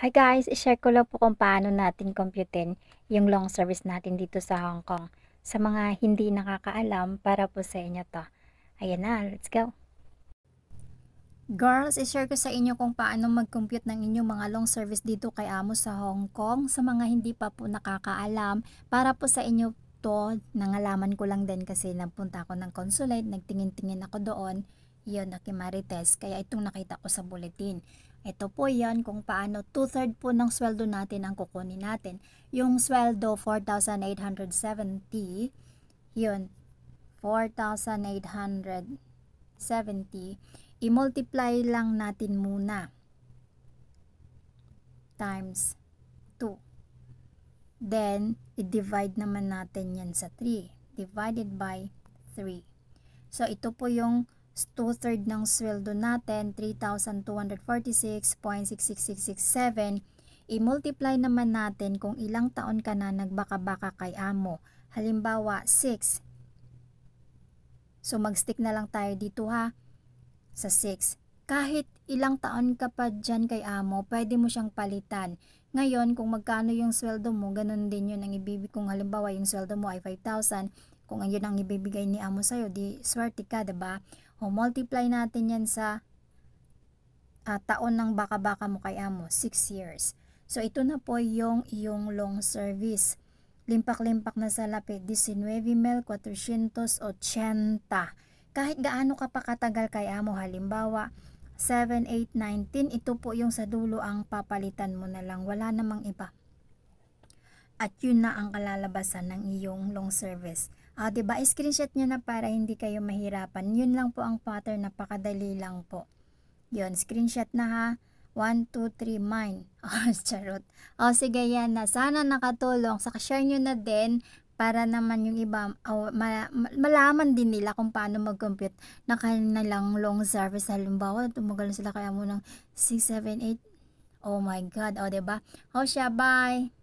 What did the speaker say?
Hi guys, i-share ko lang po kung paano natin computein yung long service natin dito sa Hong Kong. Sa mga hindi nakakaalam, para po sa inyo to. Ayan na, let's go! Girls, i-share ko sa inyo kung paano mag-compute ng inyong mga long service dito kay Amo sa Hong Kong. Sa mga hindi pa po nakakaalam, para po sa inyo to, nangalaman ko lang din kasi napunta ako ng consulate, nagtingin-tingin ako doon, yun, nakimarites, kaya itong nakita ko sa bulletin. Ito po yan kung paano 2 third po ng sweldo natin ang kukunin natin. Yung sweldo 4,870, yun, 4,870, i-multiply lang natin muna times 2. Then, i-divide naman natin yan sa 3. Divided by 3. So, ito po yung two-third ng sweldo natin, 3,246.66667, i-multiply naman natin kung ilang taon ka na nagbaka-baka kay amo. Halimbawa, 6. So, mag-stick na lang tayo dito ha, sa 6. Kahit ilang taon ka pa dyan kay amo, pwede mo siyang palitan. Ngayon, kung magkano yung sweldo mo, ganun din yun ang ibibig kong halimbawa yung sweldo mo ay 5,000, kung ayun ang ibibigay ni amo sa'yo, di swerte ka, ba diba? O multiply natin yan sa uh, taon ng baka-baka mo kay amo, 6 years. So ito na po yung iyong long service. Limpak-limpak na sa lapit, 19,480. Kahit gaano ka pa katagal kay amo, halimbawa, 7, 8, 19, ito po yung sa dulo ang papalitan mo na lang. Wala namang iba. At yun na ang kalalabasan ng iyong long service. Uh, 'di ba? Screenshot niyo na para hindi kayo mahirapan. 'Yun lang po ang pattern, napakadali lang po. 'Yun, screenshot na ha. 1 2 3 mine. Oh, charot. Oh, sige yan na. Sana nakatulong. Saka share niyo na din para naman yung iba oh, malaman din nila kung paano mag-compute na kanilang long service halimbawa tumagal sila kaya mo ng 6 7 8 oh my god oh ba diba? oh siya bye